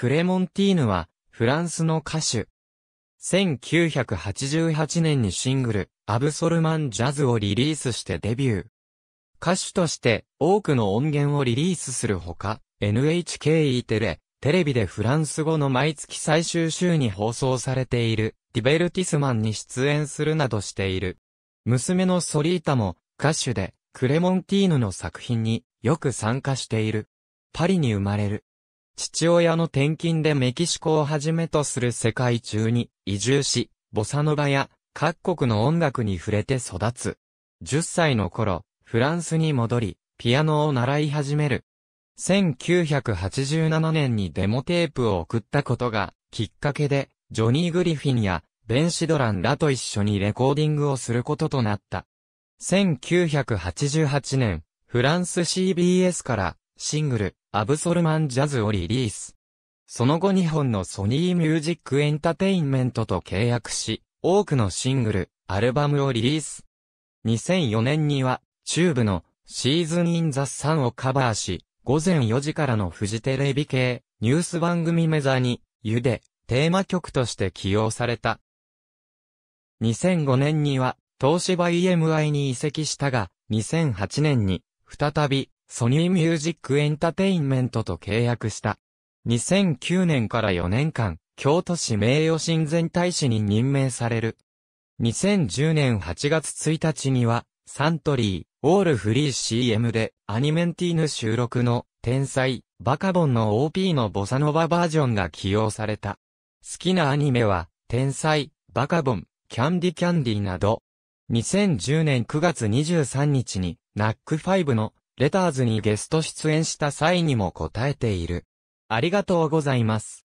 クレモンティーヌは、フランスの歌手。1988年にシングル、アブソルマンジャズをリリースしてデビュー。歌手として多くの音源をリリースするほか、NHKE テレ、テレビでフランス語の毎月最終週に放送されている、ディベルティスマンに出演するなどしている。娘のソリータも歌手で、クレモンティーヌの作品によく参加している。パリに生まれる。父親の転勤でメキシコをはじめとする世界中に移住し、ボサノバや各国の音楽に触れて育つ。10歳の頃、フランスに戻り、ピアノを習い始める。1987年にデモテープを送ったことがきっかけで、ジョニー・グリフィンやベン・シドランらと一緒にレコーディングをすることとなった。1988年、フランス CBS からシングル、アブソルマンジャズをリリース。その後日本のソニーミュージックエンタテインメントと契約し、多くのシングル、アルバムをリリース。2004年には、チューブのシーズン・イン・ザ・サンをカバーし、午前4時からのフジテレビ系ニュース番組メザに、ゆで、テーマ曲として起用された。2005年には、東芝 EMI に移籍したが、2008年に、再び、ソニーミュージックエンタテインメントと契約した。2009年から4年間、京都市名誉親善大使に任命される。2010年8月1日には、サントリー、オールフリー CM で、アニメンティーヌ収録の、天才、バカボンの OP のボサノババージョンが起用された。好きなアニメは、天才、バカボン、キャンディキャンディなど。2010年9月23日に、ナックファイブのレターズにゲスト出演した際にも答えている。ありがとうございます。